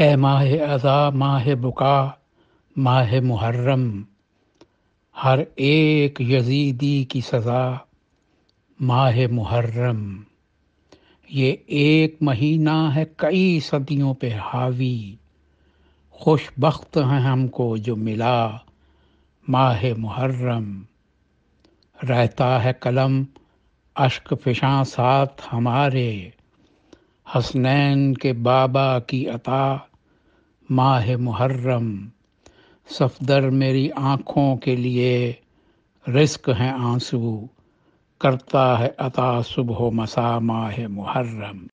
है माह अज़ा माह बुका माह मुहर्रम हर एक यजीदी की सज़ा माह मुहर्रम ये एक महीना है कई सदियों पे हावी खुशबख्त हैं हमको जो मिला माह मुहर्रम रहता है कलम अश्क फिशां साथ हमारे हसनैन के बाबा की अता माह मुहर्रम सफदर मेरी आँखों के लिए रिस्क हैं आंसू करता है अता सुबह मसा माह मुहर्रम